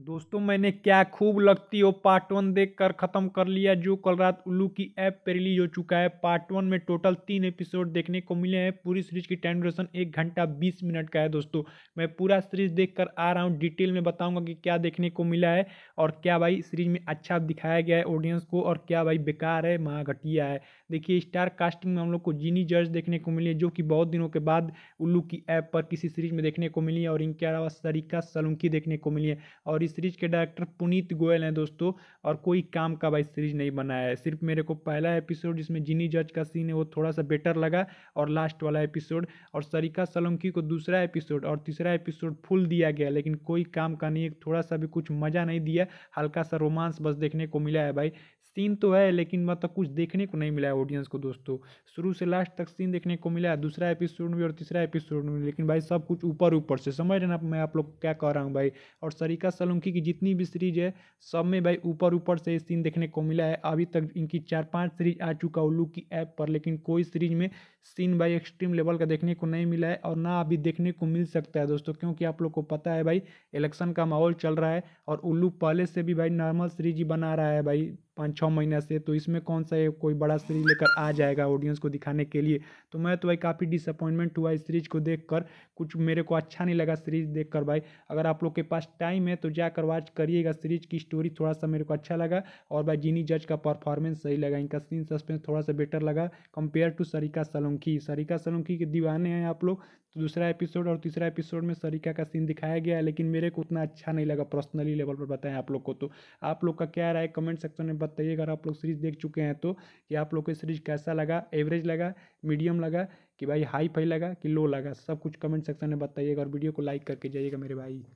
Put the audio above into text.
दोस्तों मैंने क्या खूब लगती हो पार्ट वन देख कर ख़त्म कर लिया जो कल रात उल्लू की ऐप पर रिलीज हो चुका है पार्ट वन में टोटल तीन एपिसोड देखने को मिले हैं पूरी सीरीज की टाइम ड्यूरेशन एक घंटा बीस मिनट का है दोस्तों मैं पूरा सीरीज देख कर आ रहा हूँ डिटेल में बताऊँगा कि क्या देखने को मिला है और क्या भाई सीरीज में अच्छा दिखाया गया है ऑडियंस को और क्या भाई बेकार है महा घटिया है देखिए स्टार कास्टिंग में हम लोग को जीनी जर्ज देखने को मिली है जो कि बहुत दिनों के बाद उल्लू की ऐप पर किसी सीरीज में देखने को मिली है और इनके अलावा सरिका सलुंकी देखने को मिली है और और इस सीरीज के डायरेक्टर पुनीत गोयल हैं दोस्तों और कोई काम का भाई सीरीज नहीं बनाया है सिर्फ मेरे को पहला एपिसोड जिसमें जिनी जज का सीन है वो थोड़ा सा बेटर लगा और लास्ट वाला एपिसोड और सरिका सोलंकी को दूसरा एपिसोड और तीसरा एपिसोड फुल दिया गया लेकिन कोई काम का नहीं थोड़ा सा भी कुछ मज़ा नहीं दिया हल्का सा रोमांस बस देखने को मिला है भाई सीन तो है लेकिन मतलब कुछ देखने को नहीं मिला है ऑडियंस को दोस्तों शुरू से लास्ट तक सीन देखने को मिला है दूसरा एपिसोड में और तीसरा एपिसोड में लेकिन भाई सब कुछ ऊपर ऊपर से समझ रहे ना मैं आप लोग क्या कह रहा हूँ भाई और सरिका सलों सोलंकी की जितनी भी सीरीज है सब में भाई ऊपर ऊपर से सीन देखने को मिला है अभी तक इनकी चार पांच सीरीज आ चुका उल्लू की ऐप पर लेकिन कोई सीरीज में सीन भाई एक्सट्रीम लेवल का देखने को नहीं मिला है और ना अभी देखने को मिल सकता है दोस्तों क्योंकि आप लोग को पता है भाई इलेक्शन का माहौल चल रहा है और उल्लू पहले से भी भाई नॉर्मल सीरीज ही बना रहा है भाई पाँच छः महीने से तो इसमें कौन सा कोई बड़ा सीरीज लेकर आ जाएगा ऑडियंस को दिखाने के लिए तो मैं तो भाई काफ़ी डिसअपॉइंटमेंट हुआ इस सीरीज को देखकर कुछ मेरे को अच्छा नहीं लगा सीरीज देखकर भाई अगर आप लोग के पास टाइम है तो जाकर वॉच करिएगा सीरीज की स्टोरी थोड़ा सा मेरे को अच्छा लगा और भाई जीनी जज का परफॉर्मेंस सही लगा इनका सीन सस्पेंस थोड़ा सा बेटर लगा कंपेयर टू सरिका सलोंखी सरिका सलोंकी के दीवाने हैं आप लोग तो दूसरा एपिसोड और तीसरा एपिसोड में सरिका का सीन दिखाया गया है लेकिन मेरे को उतना अच्छा नहीं लगा पर्सनली लेवल पर बताएं आप लोग को तो आप लोग का क्या राय कमेंट सेक्शन में बताइए तो अगर आप लोग सीरीज देख चुके हैं तो कि आप लोग को सीरीज कैसा लगा एवरेज लगा मीडियम लगा कि भाई हाई फाई लगा कि लो लगा सब कुछ कमेंट सेक्शन में बताइएगा और वीडियो को लाइक करके जाइएगा मेरे भाई